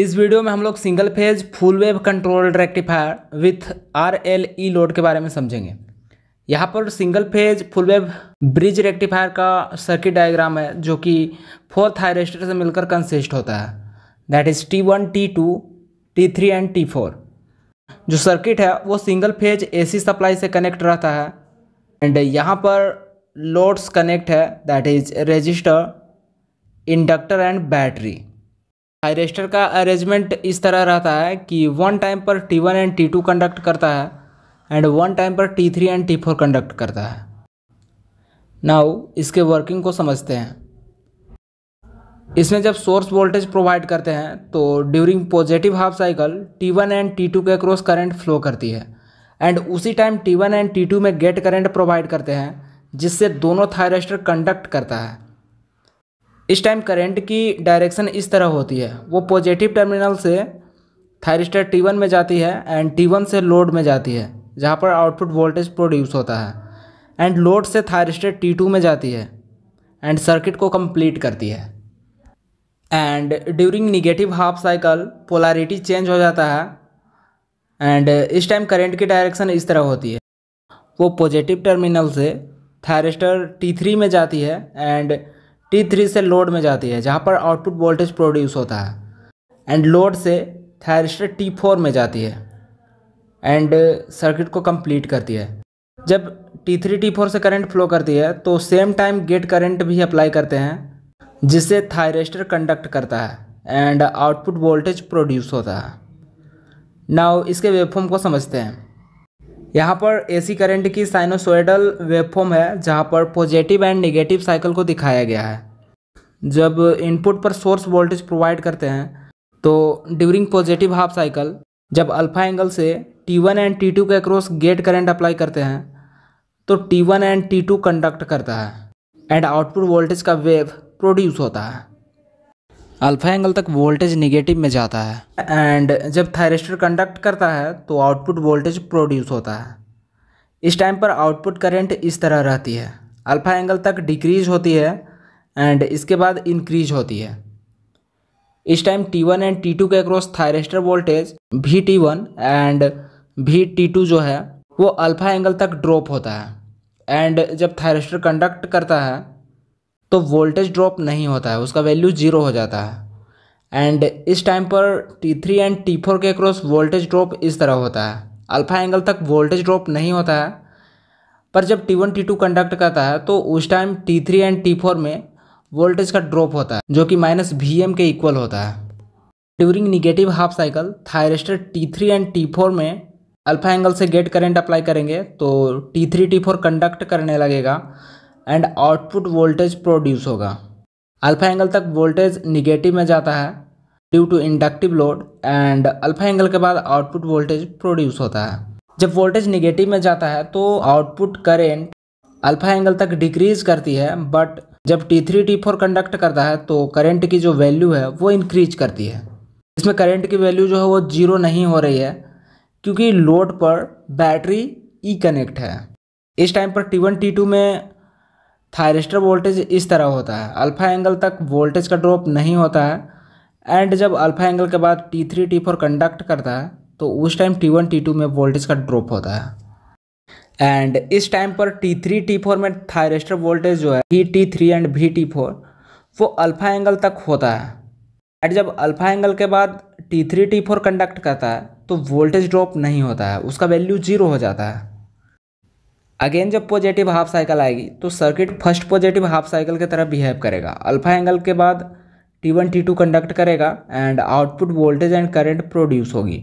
इस वीडियो में हम लोग single phase full wave controlled rectifier with R L E load के बारे में समझेंगे यहाँ पर single phase full wave bridge rectifier का सर्किट डायग्राम है जो कि फोर्थ हाइरेस्टर से मिलकर कंसिस्ट होता है that is T one T two T three and T four जो सर्किट है वो सिंगल फेज एसी सप्लाई से कनेक्ट रहता है एंड यहाँ पर लोड्स कनेक्ट है that is resistor inductor and battery thyristor का अरेंजमेंट इस तरह रहता है कि वन टाइम पर T one and T two conduct करता है एंड वन टाइम पर T three and T four conduct करता है नाउ इसके वर्किंग को समझते हैं इसमें जब सोर्स वोल्टेज प्रोवाइड करते हैं तो during positive half cycle T one and T two के अक्रॉस करंट फ्लो करती है एंड उसी time T one and T two में गेट करंट प्रोवाइड करते हैं जिससे दोनों थायरेस्टर कंडक्ट करता है इस टाइम करंट की डायरेक्शन इस तरह होती है वो पॉजिटिव टर्मिनल से थायरिस्टर टी वन में जाती है एंड टी वन से लोड में जाती है जहाँ पर आउटपुट वोल्टेज प्रोड्यूस होता है एंड लोड से थायरिस्टर टी टू में जाती है एंड सर्किट को कंप्लीट करती है and during negative half cycle polarity change हो जाता है एंड इस टाइम करेंट की डायरेक्शन इस तरह होती है वो पॉजिटिव टर्मिनल से थायरिस्टर टी थ्री में जाती है एंड टी थ्री से लोड में जाती है जहाँ पर आउटपुट वोल्टेज प्रोड्यूस होता है एंड लोड से थायरिस्टर टी फोर में जाती है एंड सर्किट uh, को कंप्लीट करती है जब टी थ्री टी फोर से करंट फ्लो करती है तो सेम टाइम गेट करंट भी अप्लाई करते हैं जिससे थायरेस्टर कंडक्ट करता है एंड आउटपुट वोल्टेज प्रोड्यूस होता है नाउ इसके वेवफॉर्म को समझते हैं यहाँ पर एसी करंट की साइनोसोइडल वेबफॉर्म है जहाँ पर पॉजिटिव एंड नेगेटिव साइकिल को दिखाया गया है जब इनपुट पर सोर्स वोल्टेज प्रोवाइड करते हैं तो ड्यूरिंग पॉजिटिव हाफ साइकिल जब अल्फा एंगल से T1 एंड T2 के क्रॉस गेट करंट अप्लाई करते हैं तो T1 एंड T2 कंडक्ट करता है एंड आउटपुट वोल्टेज का वेव प्रोड्यूस होता है अल्फा एंगल तक वोल्टेज निगेटिव में जाता है एंड जब थायरिस्टर कंडक्ट करता है तो आउटपुट वोल्टेज प्रोड्यूस होता है इस टाइम पर आउटपुट करंट इस तरह रहती है अल्फा एंगल तक डिक्रीज होती है एंड इसके बाद इंक्रीज होती है इस टाइम T1 एंड T2 के अक्रॉस थायरेस्टर वोल्टेज भी T1 एंड भी T2 जो है वो अल्फा एंगल तक ड्रॉप होता है एंड जब थायरेस्टर कंडक्ट करता है तो वोल्टेज ड्रॉप नहीं होता है उसका वैल्यू जीरो हो जाता है एंड इस टाइम पर T three and T four के अक्रॉस वोल्टेज ड्रॉप इस तरह होता है अल्फ़ा एंगल तक वोल्टेज ड्रॉप नहीं होता है पर जब T one T two conduct करता है तो उस time T three and T four में वोल्टेज का ड्रॉप होता है जो कि माइनस वी एम के इक्वल होता है during negative half cycle thyristor T three and T four में अल्फा एंगल से गेट करेंट अप्लाई करेंगे तो T three T four conduct करने लगेगा एंड आउटपुट वोल्टेज प्रोड्यूस होगा अल्फा एंगल तक वोल्टेज निगेटिव में जाता है due to inductive load and alpha angle के बाद आउटपुट वोल्टेज प्रोड्यूस होता है जब वोल्टेज निगेटिव में जाता है तो आउटपुट करेंट अल्फा एंगल तक डिक्रीज करती है बट जब T three T four conduct करता है तो करंट की जो वैल्यू है वो इंक्रीज करती है इसमें करंट की वैल्यू जो है वो जीरो नहीं हो रही है क्योंकि लोड पर बैटरी ई e कनेक्ट है इस टाइम पर टी वन टी टू में थायरिस्टर वोल्टेज इस तरह होता है अल्फ़ा एंगल तक वोल्टेज का ड्रॉप नहीं होता है एंड जब अल्फ़ा एंगल के बाद T three T four conduct करता है तो उस time T one T two में वोल्टेज का ड्रॉप होता है एंड इस टाइम पर टी थ्री टी फोर में थायरेस्टर वोल्टेज जो है V T three and V T four वो अल्फ़ा एंगल तक होता है एंड जब अल्फ़ा एंगल के बाद T three T four conduct करता है तो वोल्टेज ड्रॉप नहीं होता है उसका वैल्यू जीरो हो जाता है अगेन जब पॉजिटिव हाफ साइकिल आएगी तो circuit first positive half cycle की तरफ बिहेव करेगा अल्फा एंगल के बाद T1 T2 T two conduct करेगा and output voltage and current produce होगी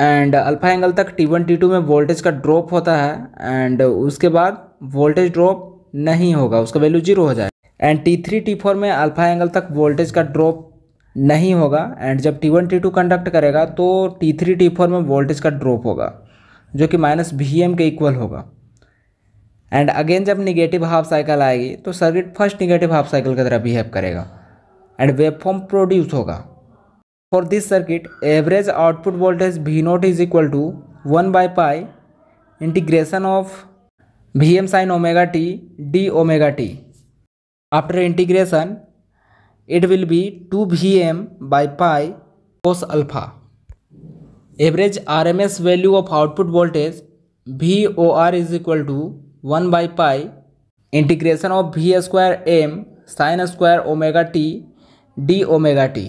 एंड अल्फा एंगल तक टी वन टी टू में वोल्टेज का ड्रॉप होता है एंड उसके बाद वोल्टेज ड्रॉप नहीं होगा उसका वैल्यू जीरो हो जाएगा and T three T four में अल्फा एंगल तक वोल्टेज का ड्रॉप नहीं होगा एंड जब T one T two conduct करेगा तो टी थ्री टी फोर में वोल्टेज का ड्रॉप होगा जो कि माइनस भी एम के इक्वल होगा एंड अगेन जब निगेटिव हाफ साइकिल आएगी तो circuit first negative half cycle की तरह बिहेव करेगा एंड वेब फॉर्म प्रोड्यूस होगा for this circuit average output voltage V naught is equal to one by pi integration of V M sine omega t d omega t after integration it will be two V M by pi cos alpha average RMS value of output voltage VOR is equal to 1 by pi integration of V square M sine square omega t d omega t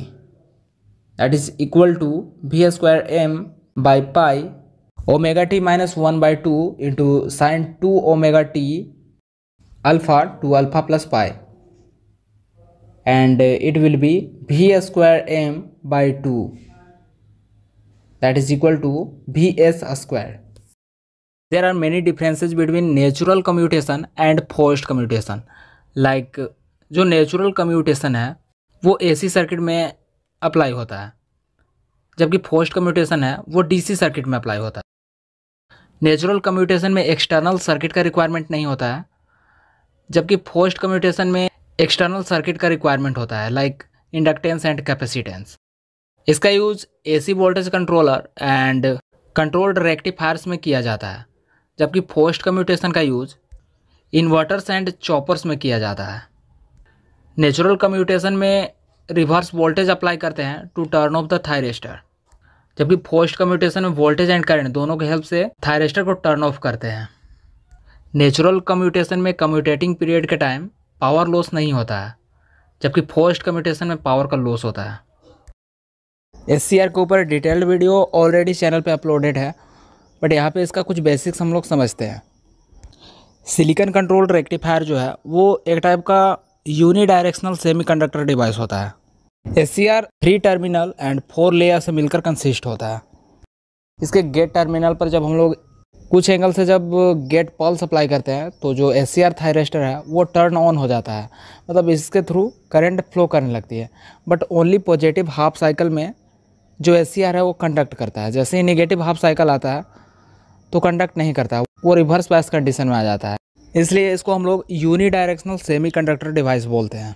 that is equal to V square M by pi omega t minus 1 by 2 into sine 2 omega t alpha to alpha plus pi and uh, it will be V square M by 2 that is equal to Vs square There are many differences between natural commutation and forced commutation. Like जो natural commutation है वो C circuit में apply होता है जबकि forced commutation है वो DC circuit में अप्लाई होता है नेचुरल कम्यूटेशन में एक्सटर्नल सर्किट का रिक्वायरमेंट नहीं होता है जबकि फोर्स्ड कम्यूटेशन में एक्सटर्नल सर्किट का रिक्वायरमेंट होता है लाइक इंडक्टेंस एंड कैपेसिटेंस इसका use AC voltage controller and controlled rectifiers में किया जाता है जबकि फोस्ट कम्यूटेशन का यूज़ इन्वर्टर्स एंड चॉपर्स में किया जाता है नेचुरल कम्यूटेशन में रिवर्स वोल्टेज अप्लाई करते हैं to turn off the thyristor जबकि फोस्ट कम्यूटेशन में वोल्टेज एंड करेंट दोनों के हेल्प से थायरेस्टर को टर्न ऑफ करते हैं नेचुरल कम्यूटेशन में कम्यूटेटिंग पीरियड के टाइम पावर लॉस नहीं होता है जबकि फोस्ट कम्यूटेशन में पावर का लॉस होता है एस के ऊपर डिटेल्ड वीडियो ऑलरेडी चैनल पे अपलोडेड है बट यहाँ पे इसका कुछ बेसिक्स हम लोग समझते हैं सिलिकन कंट्रोल रेक्टिफायर जो है वो एक टाइप का unidirectional semiconductor device होता है एस three terminal and four layer से मिलकर कंसिस्ट होता है इसके गेट टर्मिनल पर जब हम लोग कुछ एंगल से जब गेट पॉल सप्लाई करते हैं तो जो एस सी थायरेस्टर है वो टर्न ऑन हो जाता है मतलब इसके थ्रू करंट फ्लो करने लगती है but only positive half cycle में जो एस है वो कंडक्ट करता है जैसे ही निगेटिव हाफ साइकिल आता है तो कंडक्ट नहीं करता वो रिवर्स बायस कंडीशन में आ जाता है इसलिए इसको हम लोग यूनिडायरेक्शनल कंडक्टर डिवाइस बोलते हैं